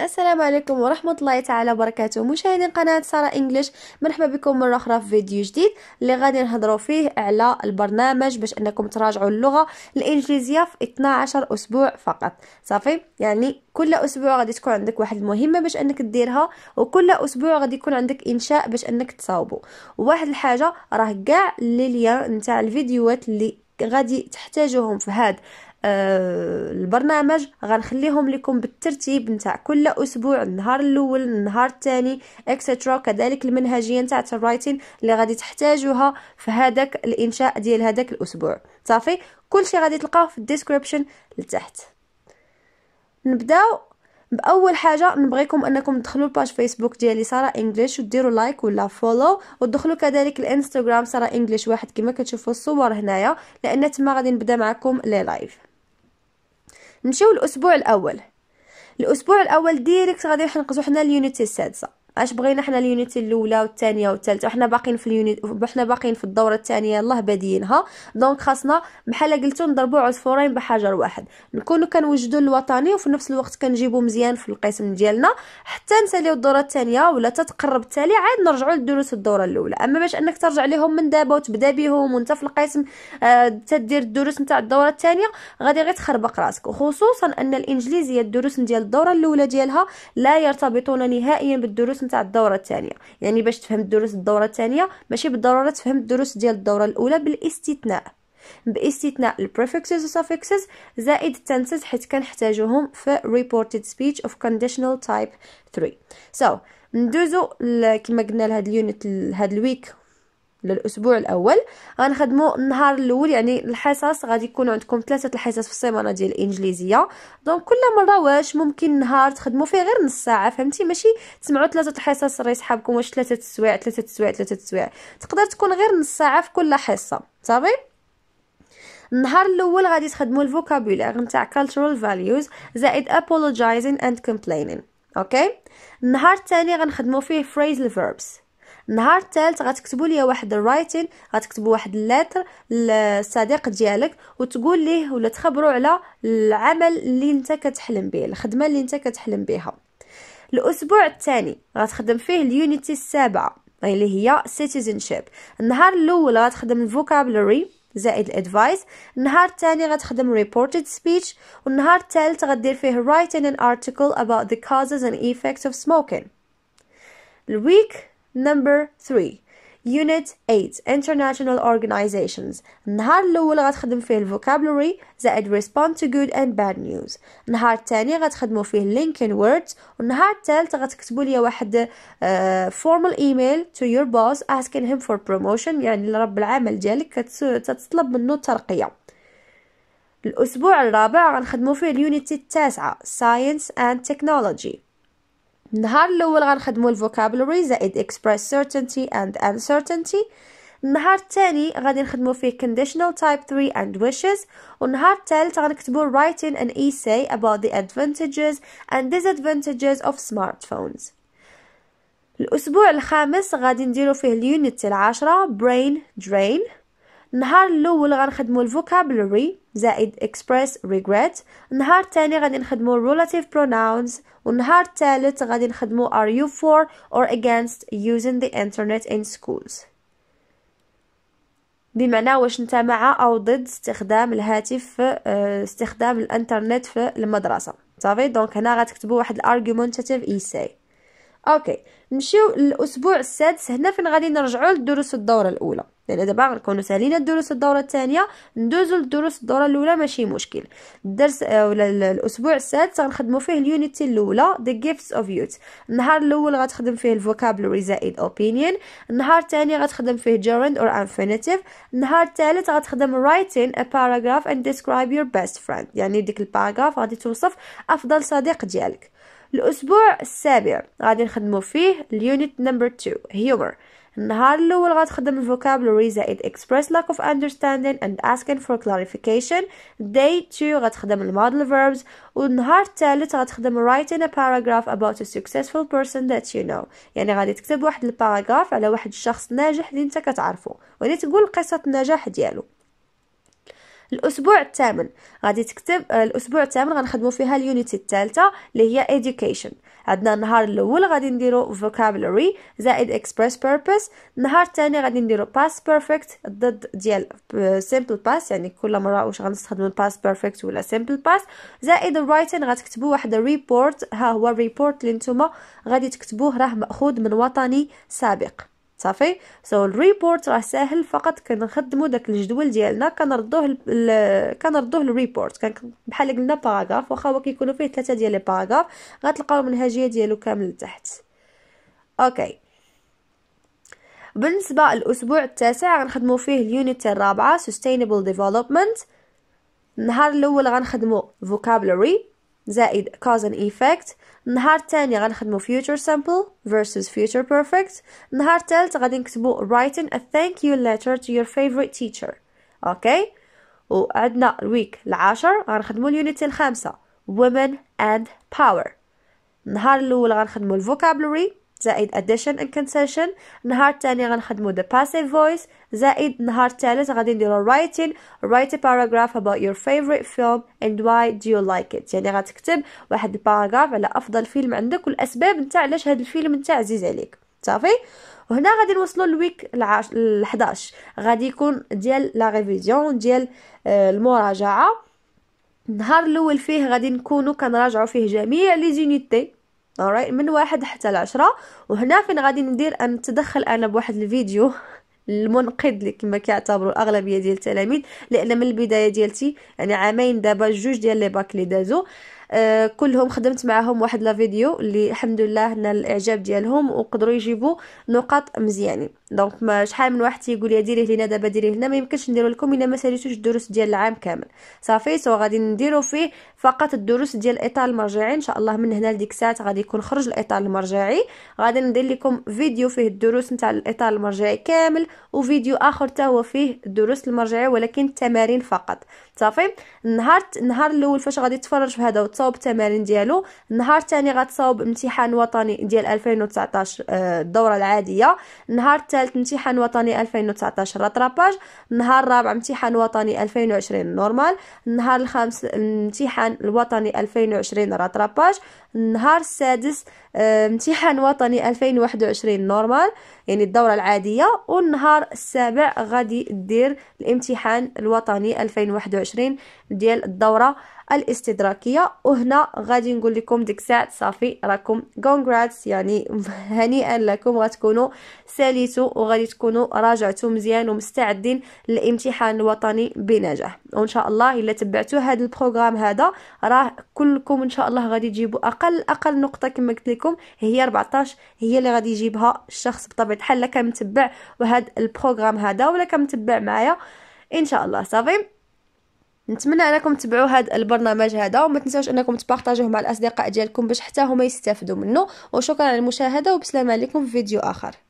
السلام عليكم ورحمة الله تعالى وبركاته مشاهدين قناة سارة انجلش مرحبا بكم مرة اخرى في فيديو جديد اللي غادي نهضروا فيه على البرنامج باش انكم تراجعوا اللغة الانجليزية في 12 اسبوع فقط صافي يعني كل اسبوع غادي تكون عندك واحد المهمة باش انك ديرها وكل اسبوع غادي يكون عندك انشاء باش انك تصاوبه وواحد الحاجة راه كاع لي نتاع الفيديوهات اللي غادي تحتاجوهم في هاد آه، البرنامج غنخليهم لكم بالترتيب نتاع كل اسبوع النهار الاول النهار الثاني اكسترا كذلك المنهجيه نتاع الرايتين اللي غادي تحتاجوها في هذاك الانشاء ديال هذاك الاسبوع صافي كلشي غادي تلقاه في الديسكريبشن لتحت نبداو باول حاجه نبغيكم انكم تدخلوا الباج فيسبوك ديالي ساره انجليش وديروا لايك ولا فولو وتدخلوا كذلك الانستغرام ساره انجليش واحد كما كتشوفوا الصور هنايا لان تما غادي نبدا معكم لي لايف نمشيو الاسبوع الاول الاسبوع الاول ديريكت غادي نحنقزو حنا اليونيتي السادسه اش بغينا حنا اليونيتي الاولى والثانيه والثالثه وحنا باقيين في اليونيت وحنا باقيين في الدوره الثانيه الله بادينها دونك خاصنا بحال قلتو نضربو عصفورين بحجر واحد نكونو كنوجدو الوطني وفي نفس الوقت كنجيبو مزيان في القسم ديالنا حتى نساليو الدوره الثانيه ولا تتقرب التالي عاد نرجعو لدروس الدوره الاولى اما باش انك ترجع لهم من دابا وتبدا بهم وانت في القسم آه تدير الدروس نتاع الدوره الثانيه غادي غير تخربق راسك وخصوصا ان الانجليزيه الدروس ديال الدوره الاولى ديالها لا يرتبطون نهائيا بالدروس نتاع الدوره الثانيه يعني باش تفهم الدروس الدوره الثانيه ماشي بالضروره تفهم الدروس ديال الدوره الاولى بالاستثناء باستثناء البريفكسز والسفكسز زائد التنسز حيت كنحتاجوهم في ريبورتد سبيتش اوف كونديشنال تايب 3 so ندوزو كما قلنا لهاد اليونت هاد الويك للاسبوع الاول غنخدموا النهار الاول يعني الحصص غادي يكون عندكم ثلاثه الحصص في السيمانه ديال الانجليزيه دونك كل مره واش ممكن نهار تخدموا فيه غير نص ساعه فهمتي ماشي تسمعوا ثلاثه الحصص راه صحابكم واش ثلاثه السوايع ثلاثه السوايع ثلاثه السوايع تقدر تكون غير نص ساعه في كل حصه صافي النهار الاول غادي تخدموا الفوكابولير نتاع cultural values زائد apologizing and complaining اوكي النهار الثاني غنخدموا فيه phrasal verbs النهار الثالث غتكتبوا ليا واحد الرايتين غتكتبوا واحد اللاتر للصديق ديالك وتقول ليه ولا تخبروا على العمل اللي انت كتحلم به الخدمه اللي انت كتحلم بها الاسبوع الثاني غتخدم فيه اليونيتي السابعه اللي هي سيتيزنشيب النهار الاول غتخدم الفوكابلري زائد الادفايس النهار الثاني غتخدم ريبورتد سبيتش والنهار الثالث غدير فيه رايتين ان ارتكل اباوت ذا causes اند effects اوف سموكين الويك نمبر 3 يونت 8 انترناشونال اورجانيزيشنز النهار الأول غتخدم فيه الفوكابلوري زائد ريسبوند تو جود اند باد نيوز النهار الثاني غتخدموا فيه لينكين ووردز والنهار الثالث غتكتبوا لي واحد فورمال ايميل تو يور بوس اسكين هيم فور بروموشن يعني لرب العمل ديالك تطلب منه ترقيه الأسبوع الرابع غنخدموا فيه اليونيتي التاسعة ساينس اند تكنولوجي النهار الاول غنخدموا الفوكابولري زائد اكسبريس سيرتينتي اند انسرتينتي النهار الثاني غادي نخدموا فيه كونديشنال تايب 3 اند ويشز والنهار الثالث غنكتبوا رايتين ان اي سي اباوت ذا ادفانتجز اند ديزادفانتجز اوف سمارت فونز الاسبوع الخامس غادي نديرو فيه اليونت العاشرة برين درين النهار الاول غنخدمو الفوكابلري زائد اكسبريس ريغريت النهار الثاني غادي نخدموا relative بروناونز والنهار الثالث غادي نخدموا ار يو فور اور اجينست يوزين ذا انترنت ان سكولز بمعنى واش نتا مع او ضد استخدام الهاتف في آه، استخدام الانترنت في المدرسه صافي دونك هنا غتكتبوا واحد الارغيومنتاتيف ايساي اوكي نمشيو للاسبوع السادس هنا فين غادي نرجعوا للدروس الدوره الاولى يعني دابا غنكونوا سالينا الدروس الدوره الثانيه ندوزوا للدروس الدوره الاولى ماشي مشكل الدرس آه، ولا الاسبوع السادس غنخدموا فيه اليونيتي الاولى ذا جيفتس اوف يوت النهار الاول غتخدم فيه الفوكابولري زائد اوبينيون النهار الثاني غتخدم فيه جيرند اور انفينيتيف النهار الثالث غتخدم رايتين ا باراغراف اند ديسكرايب يور بيست فريند يعني ديك الباراغراف غادي توصف افضل صديق ديالك الاسبوع السابع غادي نخدمو فيه اليونت نمبر 2 هيومر النهار الأول غتخدم الفوكابلوري زائد express lack of understanding and asking for clarification day 2 غتخدم المودل verbs والنهار الثالث غتخدم writing a paragraph about a successful person that you know يعني غادي تكتب واحد الباراغراف على واحد الشخص ناجح اللي انت كتعرفه وغادي تقول قصة النجاح ديالو الاسبوع الثامن غادي تكتب آه، الاسبوع الثامن غنخدموا فيها اليونيتي الثالثه اللي هي education عندنا النهار الاول غادي نديرو vocabulary زائد express purpose النهار الثاني غادي نديرو past perfect ضد ديال آه, simple past يعني كل مره واش غنستخدمو past perfect ولا simple past زائد writing غتكتبوا واحد report ها هو الريبورت اللي نتوما غادي تكتبوه راه ماخوذ من وطني سابق صافي سو الريبورت راه ساهل فقط كنخدمو داك الجدول ديالنا كنردوه ال... كنردوه الريبورت كان بحال قلنا باراغراف واخا هو كيكونوا فيه ثلاثه ديال لي باراغراف غتلقاو المنهجيه ديالو كامل لتحت اوكي بالنسبه للاسبوع التاسع غنخدمو فيه اليونت الرابعه سستينبل ديفلوبمنت النهار الاول غنخدمو فوكابولري زائد cause and effect النهار الثاني غنخدمو future simple versus future perfect النهار الثالث غادي نكتبو writing a thank you letter to your favorite teacher اوكي okay. وعندنا الويك العاشر غنخدمو اليونيت الخامسة women and power النهار الاول غنخدمو vocabulary زائد addition and concession نهار تاني غنخدمو the passive voice زائد نهار تالت غادي نديرو writing write a paragraph about your favorite film and why do you like it يعني غتكتب واحد الباراغراف على افضل فيلم عندك والاسباب نتاع علاش هذا الفيلم نتاع عزيز عليك صافي وهنا غادي نوصلوا للويك ال 11 غادي يكون ديال لا ريفيزيون ديال آه، المراجعه النهار الاول فيه غادي نكونوا كنراجعوا فيه جميع لي زينيتي alright من واحد حتى لعشرة وهنا فين غادي ندير أن نتدخل أنا بواحد الفيديو المنقذ اللي كما كيعتبروا الاغلبيه ديال التلاميذ لان من البدايه ديالتي يعني عامين دابا جوج ديال لي باك اللي دازو آه، كلهم خدمت معاهم واحد لا فيديو اللي الحمد لله نال الاعجاب ديالهم وقدروا يجيبوا نقاط مزيانين دونك ما شحال من واحد تيقول لي ديريه لينا دابا ديريه هنا ما يمكنش نديرو لكم الا ما ساليتوش الدروس ديال العام كامل صافي سو غادي نديرو فيه فقط الدروس ديال الاطار المرجعي ان شاء الله من هنا لديك الساعات غادي يكون خرج الاطار المرجعي غادي ندير لكم فيديو فيه الدروس نتاع الاطار المرجعي كامل وفيديو اخر حتى هو فيه الدروس المرجعي ولكن التمارين فقط صافي النهار النهار الاول فاش غادي تفرج في هذا غتصاوب التمارين ديالو النهار الثاني غتصاوب امتحان وطني ديال 2019 آه، الدوره العاديه النهار الثالث امتحان وطني 2019 رطراباج النهار الرابع امتحان وطني 2020 نورمال النهار الخامس امتحان الوطني 2020 رطراباج النهار السادس آه، امتحان وطني 2021 نورمال يعني الدوره العاديه والنهار السابع غادي دير الامتحان الوطني 2021 ديال الدوره الاستدراكيه وهنا غادي نقول لكم ديك الساعه صافي راكم كونغراتس يعني هنيئا لكم غتكونوا ساليتوا وغادي تكونوا راجعتوا مزيان ومستعدين للامتحان الوطني بنجاح وان شاء الله الا تبعتوا هذا البروغرام هذا راه كلكم ان شاء الله غادي تجيبوا اقل اقل نقطه كما قلت لكم هي 14 هي اللي غادي يجيبها الشخص بطبيعه الحال لا كمتبع وهذا البروغرام هذا ولا كمتبع معايا ان شاء الله صافي نتمنى انكم تبعوا هذا البرنامج هذا وما تنساوش انكم تبارطاجوه مع الاصدقاء ديالكم باش حتى هما يستافدوا منه وشكرا على المشاهده وبسلامه عليكم في فيديو اخر